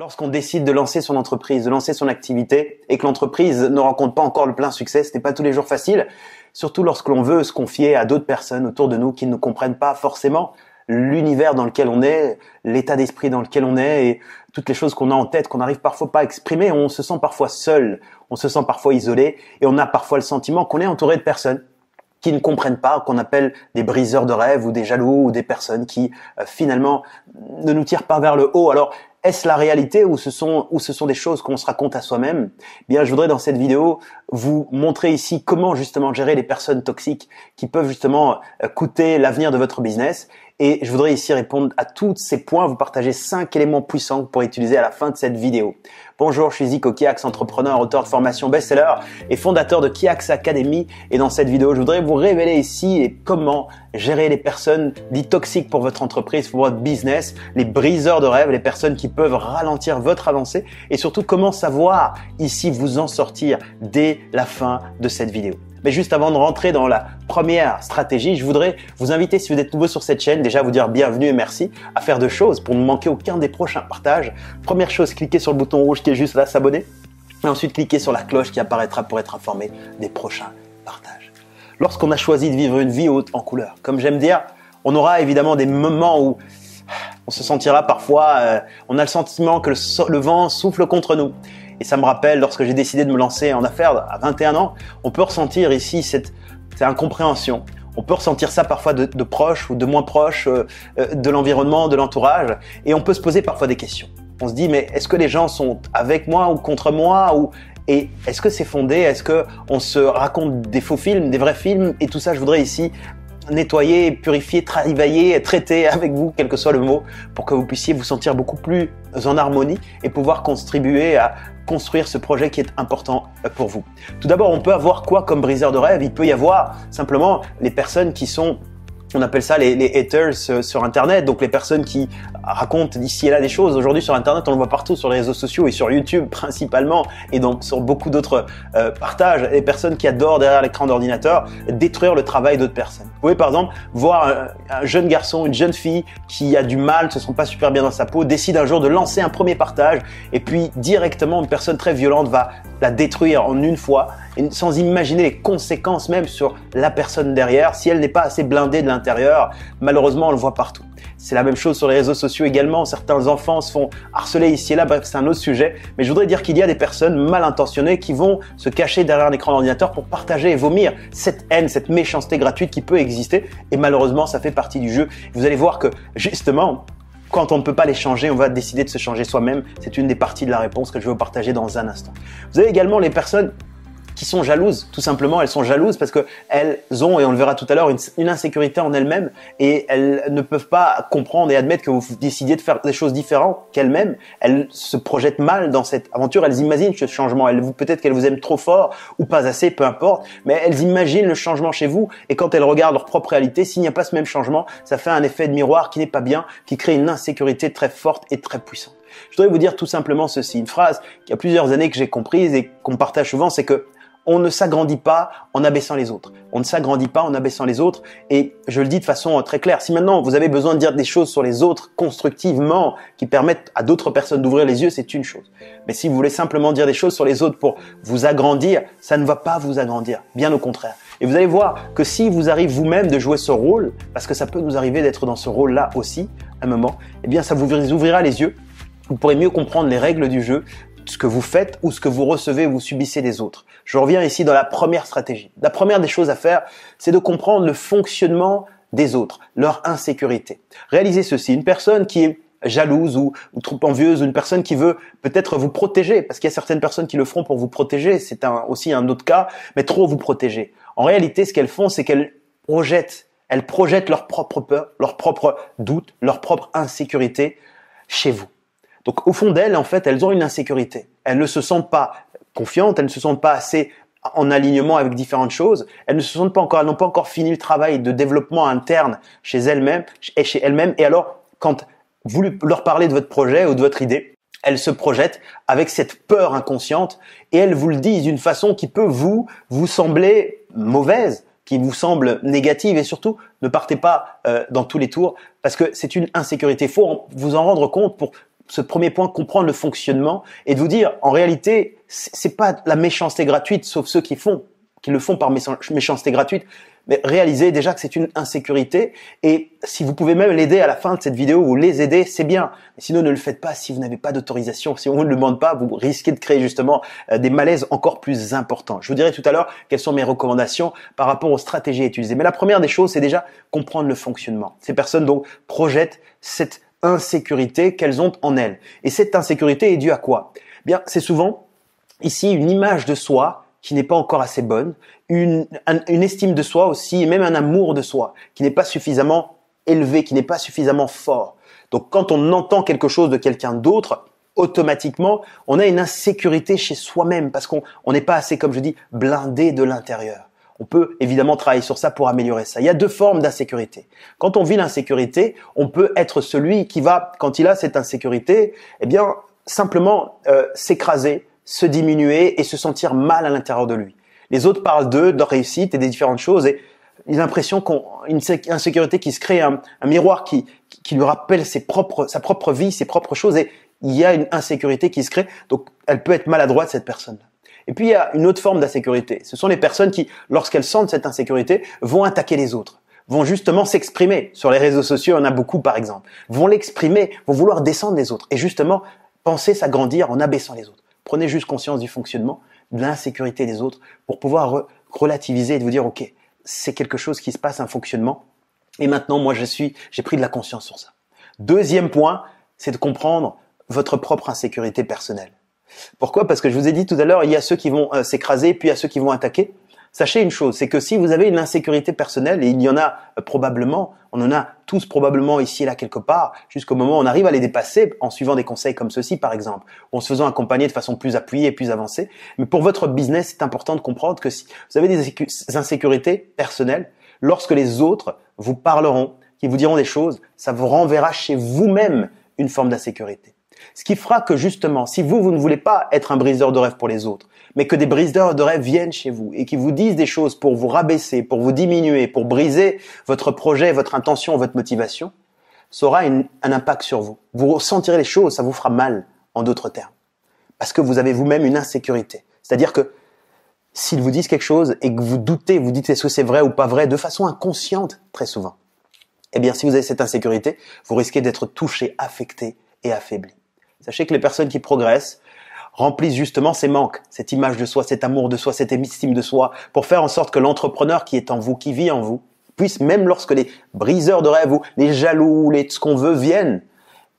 Lorsqu'on décide de lancer son entreprise, de lancer son activité et que l'entreprise ne rencontre pas encore le plein succès, ce n'est pas tous les jours facile, surtout lorsque l'on veut se confier à d'autres personnes autour de nous qui ne comprennent pas forcément l'univers dans lequel on est, l'état d'esprit dans lequel on est et toutes les choses qu'on a en tête qu'on n'arrive parfois pas à exprimer, on se sent parfois seul, on se sent parfois isolé et on a parfois le sentiment qu'on est entouré de personnes qui ne comprennent pas, qu'on appelle des briseurs de rêve, ou des jaloux ou des personnes qui euh, finalement ne nous tirent pas vers le haut. Alors est-ce la réalité ou ce sont, ou ce sont des choses qu'on se raconte à soi-même Bien, je voudrais dans cette vidéo vous montrer ici comment justement gérer les personnes toxiques qui peuvent justement euh, coûter l'avenir de votre business et je voudrais ici répondre à tous ces points, vous partager cinq éléments puissants pour utiliser à la fin de cette vidéo. Bonjour, je suis Zico Kiax, entrepreneur, auteur de formation best-seller et fondateur de Kiax Academy. Et dans cette vidéo, je voudrais vous révéler ici comment gérer les personnes dites toxiques pour votre entreprise, pour votre business, les briseurs de rêves, les personnes qui peuvent ralentir votre avancée et surtout comment savoir ici vous en sortir dès la fin de cette vidéo. Mais juste avant de rentrer dans la première stratégie, je voudrais vous inviter, si vous êtes nouveau sur cette chaîne, déjà vous dire bienvenue et merci, à faire deux choses pour ne manquer aucun des prochains partages. Première chose, cliquez sur le bouton rouge qui est juste là, s'abonner. Et ensuite, cliquez sur la cloche qui apparaîtra pour être informé des prochains partages. Lorsqu'on a choisi de vivre une vie haute en couleur, comme j'aime dire, on aura évidemment des moments où on se sentira parfois, euh, on a le sentiment que le vent souffle contre nous. Et ça me rappelle lorsque j'ai décidé de me lancer en affaires à 21 ans, on peut ressentir ici cette, incompréhension. On peut ressentir ça parfois de, proche ou de moins proche, euh, euh, de l'environnement, de l'entourage, et on peut se poser parfois des questions. On se dit mais est-ce que les gens sont avec moi ou contre moi ou et est-ce que c'est fondé Est-ce que on se raconte des faux films, des vrais films Et tout ça, je voudrais ici nettoyer, purifier, travailler, traiter avec vous, quel que soit le mot, pour que vous puissiez vous sentir beaucoup plus en harmonie et pouvoir contribuer à construire ce projet qui est important pour vous. Tout d'abord, on peut avoir quoi comme briseur de rêve Il peut y avoir simplement les personnes qui sont on appelle ça les, haters euh, sur Internet, donc les personnes qui racontent d'ici et là des choses. Aujourd'hui sur Internet, on le voit partout sur les réseaux sociaux et sur YouTube principalement, et donc sur beaucoup d'autres euh, partages, les personnes qui adorent derrière l'écran d'ordinateur détruire le travail d'autres personnes. Vous pouvez par exemple voir un, un, jeune garçon, une jeune fille qui a du mal, se sent pas super bien dans sa peau, décide un jour de lancer un premier partage, et puis directement une personne très violente va la détruire en une fois, sans imaginer les conséquences même sur la personne derrière, si elle n'est pas assez blindée de l'intérieur, malheureusement on le voit partout. C'est la même chose sur les réseaux sociaux également, certains enfants se font harceler ici et là, bref c'est un autre sujet, mais je voudrais dire qu'il y a des personnes mal intentionnées qui vont se cacher derrière un écran d'ordinateur pour partager et vomir cette haine, cette méchanceté gratuite qui peut exister, et malheureusement ça fait partie du jeu. Vous allez voir que justement, quand on ne peut pas les changer, on va décider de se changer soi-même. C'est une des parties de la réponse que je vais vous partager dans un instant. Vous avez également les personnes qui sont jalouses, tout simplement. Elles sont jalouses parce que elles ont, et on le verra tout à l'heure, une, insécurité en elles-mêmes et elles ne peuvent pas comprendre et admettre que vous décidiez de faire des choses différentes qu'elles-mêmes. Elles se projettent mal dans cette aventure. Elles imaginent ce changement. Elles vous, peut-être qu'elles vous aiment trop fort ou pas assez, peu importe. Mais elles imaginent le changement chez vous et quand elles regardent leur propre réalité, s'il n'y a pas ce même changement, ça fait un effet de miroir qui n'est pas bien, qui crée une insécurité très forte et très puissante. Je voudrais vous dire tout simplement ceci, une phrase qu'il y a plusieurs années que j'ai comprise et qu'on partage souvent, c'est que on ne s'agrandit pas en abaissant les autres. On ne s'agrandit pas en abaissant les autres. Et je le dis de façon euh, très claire, si maintenant vous avez besoin de dire des choses sur les autres constructivement, qui permettent à d'autres personnes d'ouvrir les yeux, c'est une chose. Mais si vous voulez simplement dire des choses sur les autres pour vous agrandir, ça ne va pas vous agrandir. Bien au contraire. Et vous allez voir que si vous arrivez vous-même de jouer ce rôle, parce que ça peut nous arriver d'être dans ce rôle-là aussi, à un moment, eh bien ça vous ouvrira les yeux vous pourrez mieux comprendre les règles du jeu, ce que vous faites ou ce que vous recevez ou vous subissez des autres. Je reviens ici dans la première stratégie. La première des choses à faire, c'est de comprendre le fonctionnement des autres, leur insécurité. Réalisez ceci, une personne qui est jalouse ou, trop envieuse, une personne qui veut peut-être vous protéger, parce qu'il y a certaines personnes qui le feront pour vous protéger, c'est aussi un autre cas, mais trop vous protéger. En réalité, ce qu'elles font, c'est qu'elles projettent, elles projettent leur propre peur, leur propre doute, leur propre insécurité chez vous. Donc au fond d'elles, en fait, elles ont une insécurité. Elles ne se sentent pas confiantes, elles ne se sentent pas assez en alignement avec différentes choses. Elles ne se sentent pas encore, elles n'ont pas encore fini le travail de développement interne chez elles-mêmes et chez elles-mêmes. Et alors, quand vous leur parlez de votre projet ou de votre idée, elles se projettent avec cette peur inconsciente et elles vous le disent d'une façon qui peut vous, vous sembler mauvaise, qui vous semble négative et surtout ne partez pas euh, dans tous les tours parce que c'est une insécurité. Faut vous en rendre compte pour ce premier point, comprendre le fonctionnement et de vous dire, en réalité, c'est pas la méchanceté gratuite, sauf ceux qui font, qui le font par méchanceté gratuite, mais réalisez déjà que c'est une insécurité. Et si vous pouvez même l'aider à la fin de cette vidéo ou les aider, c'est bien. Sinon, ne le faites pas si vous n'avez pas d'autorisation. Si on ne le demande pas, vous risquez de créer justement euh, des malaises encore plus importants. Je vous dirai tout à l'heure quelles sont mes recommandations par rapport aux stratégies à utiliser. Mais la première des choses, c'est déjà comprendre le fonctionnement. Ces personnes donc projettent cette insécurité qu'elles ont en elles. Et cette insécurité est due à quoi Bien, c'est souvent ici une image de soi qui n'est pas encore assez bonne, une, une estime de soi aussi, et même un amour de soi qui n'est pas suffisamment élevé, qui n'est pas suffisamment fort. Donc quand on entend quelque chose de quelqu'un d'autre, automatiquement, on a une insécurité chez soi-même parce qu'on n'est pas assez, comme je dis, blindé de l'intérieur. On peut évidemment travailler sur ça pour améliorer ça. Il y a deux formes d'insécurité. Quand on vit l'insécurité, on peut être celui qui va, quand il a cette insécurité, eh bien, simplement euh, s'écraser, se diminuer et se sentir mal à l'intérieur de lui. Les autres parlent d'eux, de réussite et des différentes choses et l'impression qu'une insécurité qui se crée un, miroir qui, lui rappelle sa propre vie ses propres choses et il y a une insécurité qui se crée donc elle peut être maladroite cette personne -là. Et puis il y a une autre forme d'insécurité. Ce sont les personnes qui, lorsqu'elles sentent cette insécurité, vont attaquer les autres vont justement s'exprimer sur les réseaux sociaux, on a beaucoup par exemple, vont l'exprimer, vont vouloir descendre les autres et justement penser s'agrandir en abaissant les autres. Prenez juste conscience du fonctionnement, de l'insécurité des autres pour pouvoir relativiser et de vous dire OK, c'est quelque chose qui se passe un fonctionnement et maintenant moi je suis j'ai pris de la conscience sur ça. Deuxième point, c'est de comprendre votre propre insécurité personnelle. Pourquoi Parce que je vous ai dit tout à l'heure, il y a ceux qui vont euh, s'écraser, puis il y a ceux qui vont attaquer. Sachez une chose, c'est que si vous avez une insécurité personnelle, et il y en a euh, probablement, on en a tous probablement ici et là quelque part, jusqu'au moment où on arrive à les dépasser en suivant des conseils comme ceux-ci par exemple, ou en se faisant accompagner de façon plus appuyée et plus avancée. Mais pour votre business, c'est important de comprendre que si vous avez des insécurités personnelles, lorsque les autres vous parleront, qui vous diront des choses, ça vous renverra chez vous-même une forme d'insécurité. Ce qui fera que justement, si vous, vous ne voulez pas être un briseur de rêve pour les autres, mais que des briseurs de rêve viennent chez vous et qui vous disent des choses pour vous rabaisser, pour vous diminuer, pour briser votre projet, votre intention, votre motivation, ça aura un impact sur vous. Vous ressentirez les choses, ça vous fera mal, en d'autres termes. Parce que vous avez vous-même une insécurité. C'est-à-dire que s'ils vous disent quelque chose et que vous doutez, vous dites est-ce que c'est vrai ou pas vrai, de façon inconsciente, très souvent, eh bien, si vous avez cette insécurité, vous risquez d'être touché, affecté et affaibli. Sachez que les personnes qui progressent remplissent justement ces manques, cette image de soi, cet amour de soi, cette estime de soi, pour faire en sorte que l'entrepreneur qui est en vous, qui vit en vous, puisse, même lorsque les briseurs de rêves ou les jaloux, les ce qu'on veut viennent,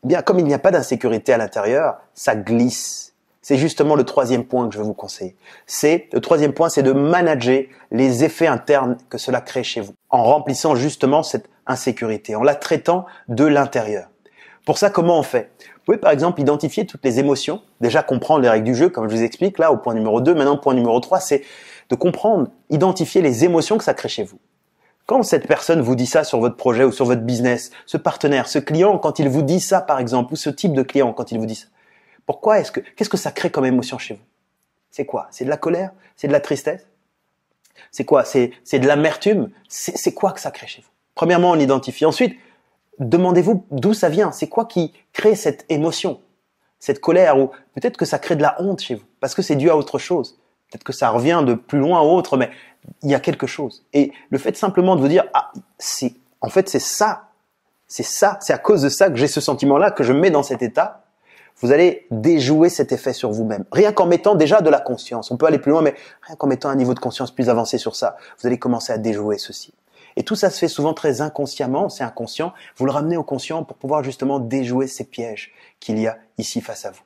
eh bien, comme il n'y a pas d'insécurité à l'intérieur, ça glisse. C'est justement le troisième point que je vais vous conseiller. C'est, le troisième point, c'est de manager les effets internes que cela crée chez vous, en remplissant justement cette insécurité, en la traitant de l'intérieur. Pour ça, comment on fait Vous pouvez par exemple identifier toutes les émotions, déjà comprendre les règles du jeu, comme je vous explique là au point numéro 2. Maintenant, point numéro 3, c'est de comprendre, identifier les émotions que ça crée chez vous. Quand cette personne vous dit ça sur votre projet ou sur votre business, ce partenaire, ce client, quand il vous dit ça par exemple, ou ce type de client quand il vous dit ça, pourquoi est-ce que, qu'est-ce que ça crée comme émotion chez vous C'est quoi C'est de la colère C'est de la tristesse C'est quoi c'est, de l'amertume c'est quoi que ça crée chez vous Premièrement, on identifie. Ensuite, demandez-vous d'où ça vient. C'est quoi qui crée cette émotion, cette colère ou peut-être que ça crée de la honte chez vous parce que c'est dû à autre chose. Peut-être que ça revient de plus loin à autre, mais il y a quelque chose. Et le fait simplement de vous dire ah c'est en fait c'est ça, c'est ça, c'est à cause de ça que j'ai ce sentiment-là que je me mets dans cet état. Vous allez déjouer cet effet sur vous-même. Rien qu'en mettant déjà de la conscience. On peut aller plus loin, mais rien qu'en mettant un niveau de conscience plus avancé sur ça, vous allez commencer à déjouer ceci. Et tout ça se fait souvent très inconsciemment, c'est inconscient. Vous le ramenez au conscient pour pouvoir justement déjouer ces pièges qu'il y a ici face à vous.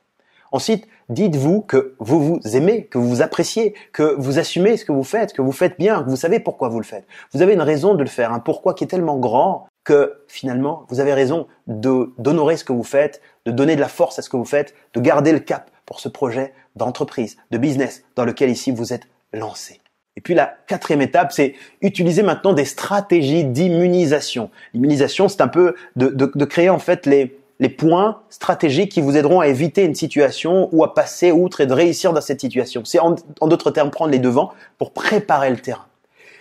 Ensuite, dites-vous que vous vous aimez, que vous vous appréciez, que vous assumez ce que vous faites, que vous faites bien, que vous savez pourquoi vous le faites. Vous avez une raison de le faire, un pourquoi qui est tellement grand que finalement, vous avez raison d'honorer ce que vous faites, de donner de la force à ce que vous faites, de garder le cap pour ce projet d'entreprise, de business dans lequel ici vous êtes lancé. Et puis la quatrième étape, c'est utiliser maintenant des stratégies d'immunisation. L'immunisation, c'est un peu de, de, de, créer en fait les, les points stratégiques qui vous aideront à éviter une situation ou à passer outre et de réussir dans cette situation. C'est en, d'autres termes prendre les devants pour préparer le terrain.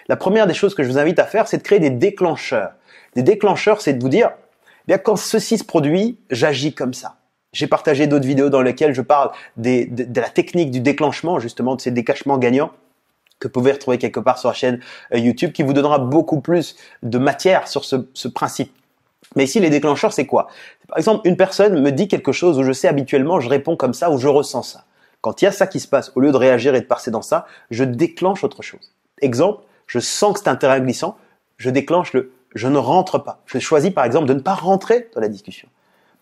La première des choses que je vous invite à faire, c'est de créer des déclencheurs. Des déclencheurs, c'est de vous dire, eh bien quand ceci se produit, j'agis comme ça. J'ai partagé d'autres vidéos dans lesquelles je parle des, de, de la technique du déclenchement, justement de ces décachements gagnants que vous pouvez retrouver quelque part sur la chaîne euh, YouTube qui vous donnera beaucoup plus de matière sur ce, principe. Mais ici, les déclencheurs, c'est quoi Par exemple, une personne me dit quelque chose où je sais habituellement, je réponds comme ça ou je ressens ça. Quand il y a ça qui se passe, au lieu de réagir et de passer dans ça, je déclenche autre chose. Exemple, je sens que c'est un terrain glissant, je déclenche le je ne rentre pas. Je choisis par exemple de ne pas rentrer dans la discussion.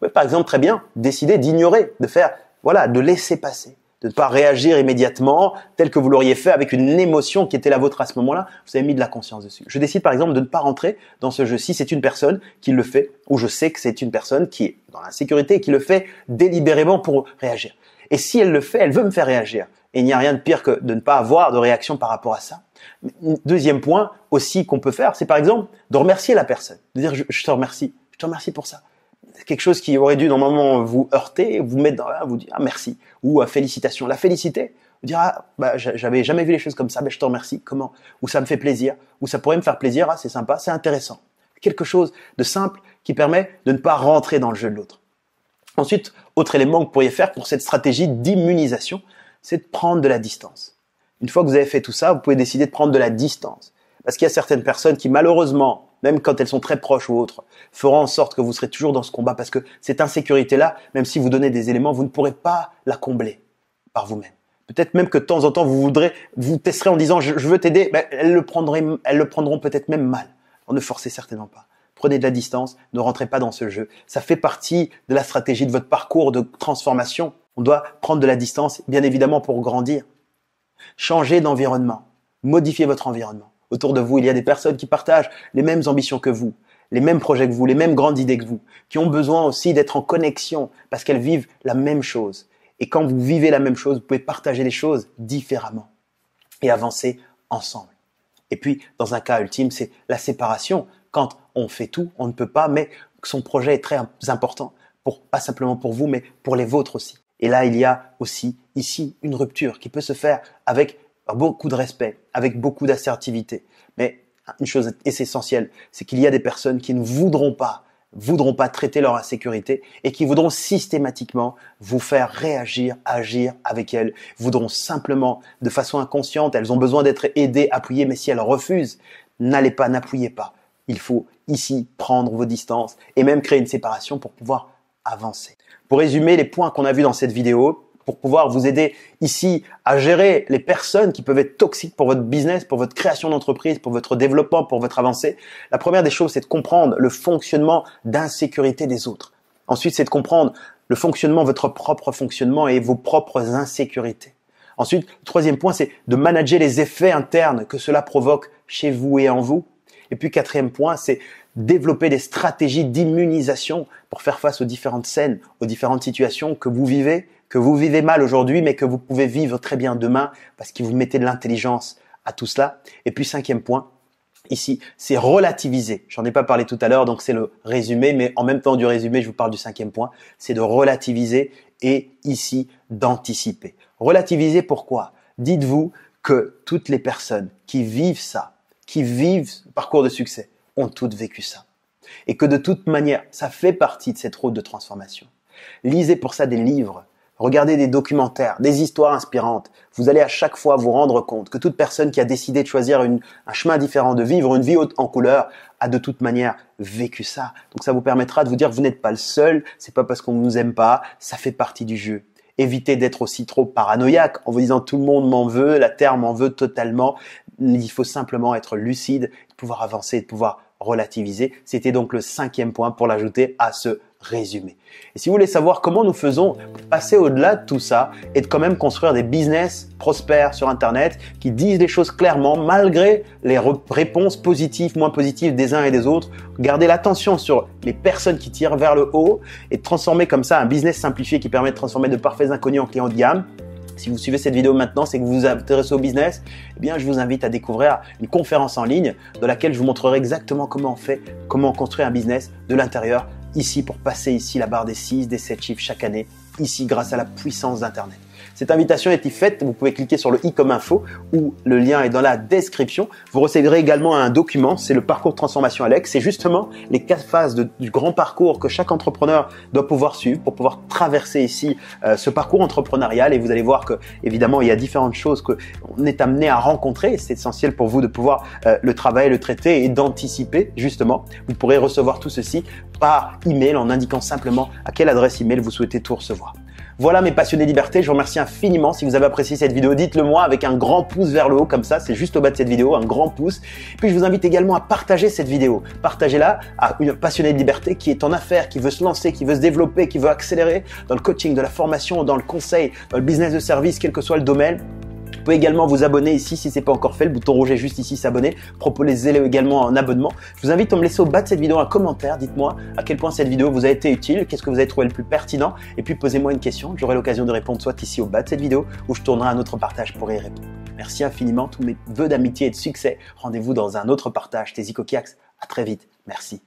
Mais par exemple, très bien, décider d'ignorer, de faire, voilà, de laisser passer de ne pas réagir immédiatement tel que vous l'auriez fait avec une émotion qui était la vôtre à ce moment-là. Vous avez mis de la conscience dessus. Je décide par exemple de ne pas rentrer dans ce jeu si c'est une personne qui le fait ou je sais que c'est une personne qui est dans l'insécurité et qui le fait délibérément pour réagir. Et si elle le fait, elle veut me faire réagir. Et il n'y a rien de pire que de ne pas avoir de réaction par rapport à ça. Deuxième point aussi qu'on peut faire, c'est par exemple de remercier la personne, de dire je, je te remercie, je te remercie pour ça quelque chose qui aurait dû normalement vous heurter, vous mettre dans ah, vous dire ah, merci ou ah, félicitations. La féliciter, vous dire ah bah j'avais jamais vu les choses comme ça, mais bah, je te remercie. Comment Ou ça me fait plaisir, ou ça pourrait me faire plaisir. Ah c'est sympa, c'est intéressant. Quelque chose de simple qui permet de ne pas rentrer dans le jeu de l'autre. Ensuite, autre élément que vous pourriez faire pour cette stratégie d'immunisation, c'est de prendre de la distance. Une fois que vous avez fait tout ça, vous pouvez décider de prendre de la distance. Parce qu'il y a certaines personnes qui malheureusement même quand elles sont très proches ou autres, fera en sorte que vous serez toujours dans ce combat parce que cette insécurité-là, même si vous donnez des éléments, vous ne pourrez pas la combler par vous-même. Peut-être même que de temps en temps, vous voudrez, vous testerez en disant je, veux t'aider, mais elles le prendront, peut-être même mal. En ne forcez certainement pas. Prenez de la distance, ne rentrez pas dans ce jeu. Ça fait partie de la stratégie de votre parcours de transformation. On doit prendre de la distance, bien évidemment, pour grandir. changer d'environnement. modifier votre environnement. Autour de vous, il y a des personnes qui partagent les mêmes ambitions que vous, les mêmes projets que vous, les mêmes grandes idées que vous, qui ont besoin aussi d'être en connexion parce qu'elles vivent la même chose. Et quand vous vivez la même chose, vous pouvez partager les choses différemment et avancer ensemble. Et puis, dans un cas ultime, c'est la séparation. Quand on fait tout, on ne peut pas, mais son projet est très important, pour, pas simplement pour vous, mais pour les vôtres aussi. Et là, il y a aussi ici une rupture qui peut se faire avec beaucoup de respect, avec beaucoup d'assertivité. Mais une chose est essentielle, c'est qu'il y a des personnes qui ne voudront pas, voudront pas traiter leur insécurité et qui voudront systématiquement vous faire réagir, agir avec elles, voudront simplement, de façon inconsciente, elles ont besoin d'être aidées, appuyées, mais si elles refusent, n'allez pas, n'appuyez pas. Il faut ici prendre vos distances et même créer une séparation pour pouvoir avancer. Pour résumer les points qu'on a vus dans cette vidéo, pour pouvoir vous aider ici à gérer les personnes qui peuvent être toxiques pour votre business, pour votre création d'entreprise, pour votre développement, pour votre avancée. La première des choses, c'est de comprendre le fonctionnement d'insécurité des autres. Ensuite, c'est de comprendre le fonctionnement, votre propre fonctionnement et vos propres insécurités. Ensuite, troisième point, c'est de manager les effets internes que cela provoque chez vous et en vous. Et puis, quatrième point, c'est développer des stratégies d'immunisation pour faire face aux différentes scènes, aux différentes situations que vous vivez, que vous vivez mal aujourd'hui, mais que vous pouvez vivre très bien demain parce que vous mettez de l'intelligence à tout cela. Et puis cinquième point, ici, c'est relativiser. J'en ai pas parlé tout à l'heure, donc c'est le résumé, mais en même temps du résumé, je vous parle du cinquième point, c'est de relativiser et ici d'anticiper. Relativiser pourquoi Dites-vous que toutes les personnes qui vivent ça, qui vivent ce parcours de succès, ont toutes vécu ça. Et que de toute manière, ça fait partie de cette route de transformation. Lisez pour ça des livres, Regardez des documentaires, des histoires inspirantes. Vous allez à chaque fois vous rendre compte que toute personne qui a décidé de choisir un chemin différent, de vivre une vie haute en couleur, a de toute manière vécu ça. Donc ça vous permettra de vous dire vous n'êtes pas le seul. C'est pas parce qu'on ne nous aime pas, ça fait partie du jeu. Évitez d'être aussi trop paranoïaque en vous disant tout le monde m'en veut, la terre m'en veut totalement. Il faut simplement être lucide, pouvoir avancer, pouvoir relativiser. C'était donc le cinquième point pour l'ajouter à ce résumé. Et si vous voulez savoir comment nous faisons pour passer au-delà de tout ça et de quand même construire des business prospères sur Internet qui disent les choses clairement malgré les réponses positives, moins positives des uns et des autres, garder l'attention sur les personnes qui tirent vers le haut et transformer comme ça un business simplifié qui permet de transformer de parfaits inconnus en clients de gamme, si vous suivez cette vidéo maintenant, c'est que vous vous intéressez au business, eh bien, je vous invite à découvrir une conférence en ligne dans laquelle je vous montrerai exactement comment on fait, comment construire un business de l'intérieur ici pour passer ici la barre des 6, des 7 chiffres chaque année, ici grâce à la puissance d'Internet. Cette invitation a été faite, vous pouvez cliquer sur le i comme info ou le lien est dans la description. Vous recevrez également un document, c'est le parcours de transformation Alex, c'est justement les quatre phases du grand parcours que chaque entrepreneur doit pouvoir suivre pour pouvoir traverser ici euh, ce parcours entrepreneurial et vous allez voir que évidemment il y a différentes choses que est amené à rencontrer, c'est essentiel pour vous de pouvoir euh, le travailler, le traiter et d'anticiper justement. Vous pourrez recevoir tout ceci par email en indiquant simplement à quelle adresse email vous souhaitez tout recevoir. Voilà mes passionnés liberté, je vous remercie infiniment. Si vous avez apprécié cette vidéo, dites-le moi avec un grand pouce vers le haut comme ça, c'est juste au bas de cette vidéo, un grand pouce. Puis je vous invite également à partager cette vidéo. Partagez-la à une passionnée de liberté qui est en affaires, qui veut se lancer, qui veut se développer, qui veut accélérer dans le coaching, de la formation, dans le conseil, dans le business de service, quel que soit le domaine. Vous pouvez également vous abonner ici si ce n'est pas encore fait. Le bouton rouge est juste ici, s'abonner. Proposez-le également en abonnement. Je vous invite à me laisser au bas de cette vidéo un commentaire. Dites-moi à quel point cette vidéo vous a été utile, qu'est-ce que vous avez trouvé le plus pertinent. Et puis posez-moi une question. J'aurai l'occasion de répondre soit ici au bas de cette vidéo ou je tournerai un autre partage pour y répondre. Merci infiniment. Tous mes vœux d'amitié et de succès. Rendez-vous dans un autre partage. Kiax. À très vite. Merci.